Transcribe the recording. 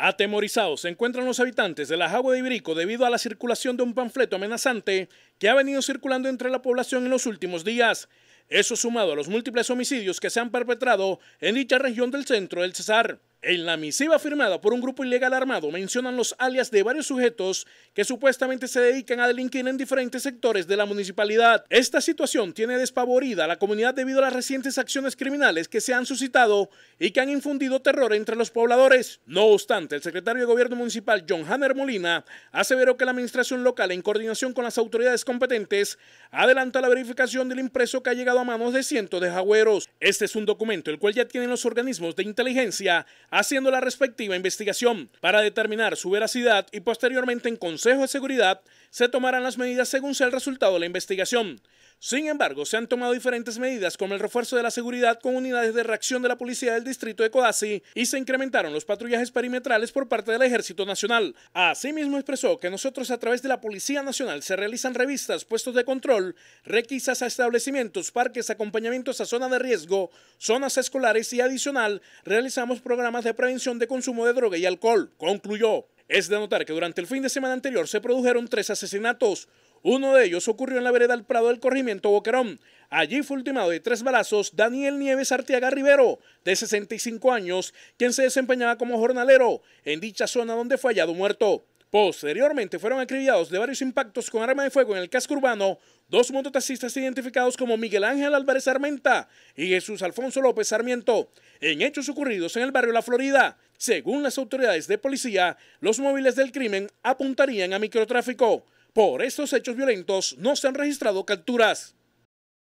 Atemorizados se encuentran los habitantes de la Jagua de Ibrico debido a la circulación de un panfleto amenazante que ha venido circulando entre la población en los últimos días. Eso sumado a los múltiples homicidios que se han perpetrado en dicha región del centro del Cesar. En la misiva firmada por un grupo ilegal armado mencionan los alias de varios sujetos que supuestamente se dedican a delinquir en diferentes sectores de la municipalidad. Esta situación tiene despavorida a la comunidad debido a las recientes acciones criminales que se han suscitado y que han infundido terror entre los pobladores. No obstante, el secretario de Gobierno Municipal John Hanner Molina aseveró que la administración local, en coordinación con las autoridades competentes, adelanta la verificación del impreso que ha llegado a manos de cientos de jagüeros. Este es un documento el cual ya tienen los organismos de inteligencia haciendo la respectiva investigación para determinar su veracidad y posteriormente en Consejo de Seguridad se tomarán las medidas según sea el resultado de la investigación. Sin embargo, se han tomado diferentes medidas como el refuerzo de la seguridad con unidades de reacción de la policía del distrito de Codazzi y se incrementaron los patrullajes perimetrales por parte del Ejército Nacional. Asimismo expresó que nosotros a través de la Policía Nacional se realizan revistas, puestos de control, requisas a establecimientos, parques, acompañamientos a zona de riesgo, zonas escolares y adicional realizamos programas de prevención de consumo de droga y alcohol. Concluyó. Es de notar que durante el fin de semana anterior se produjeron tres asesinatos. Uno de ellos ocurrió en la vereda del Prado del Corrimiento, Boquerón. Allí fue ultimado de tres balazos Daniel Nieves Arteaga Rivero, de 65 años, quien se desempeñaba como jornalero en dicha zona donde fue hallado muerto. Posteriormente fueron acribillados de varios impactos con arma de fuego en el casco urbano dos mototaxistas identificados como Miguel Ángel Álvarez Armenta y Jesús Alfonso López Sarmiento, en hechos ocurridos en el barrio La Florida. Según las autoridades de policía, los móviles del crimen apuntarían a microtráfico. Por estos hechos violentos no se han registrado capturas.